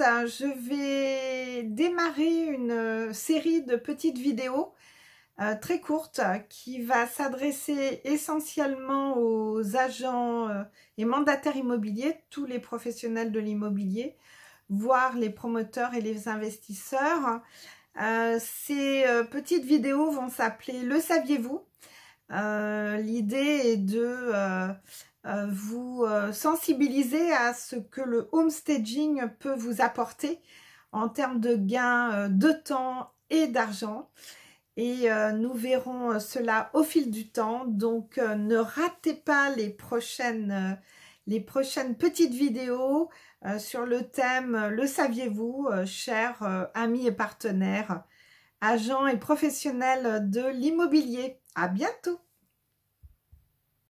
Hein, je vais démarrer une euh, série de petites vidéos euh, très courtes qui va s'adresser essentiellement aux agents euh, et mandataires immobiliers, tous les professionnels de l'immobilier, voire les promoteurs et les investisseurs. ces petites vidéos vont s'appeler Le saviez-vous L'idée est de euh, vous euh, sensibiliser à ce que le homestaging peut vous apporter en termes de gains euh, de temps et d'argent. Et nous verrons cela au fil du temps. Donc, ne ratez pas les prochaines, les prochaines petites vidéos sur le thème Le saviez-vous, chers amis et partenaires, agents et professionnels de l'immobilier. À bientôt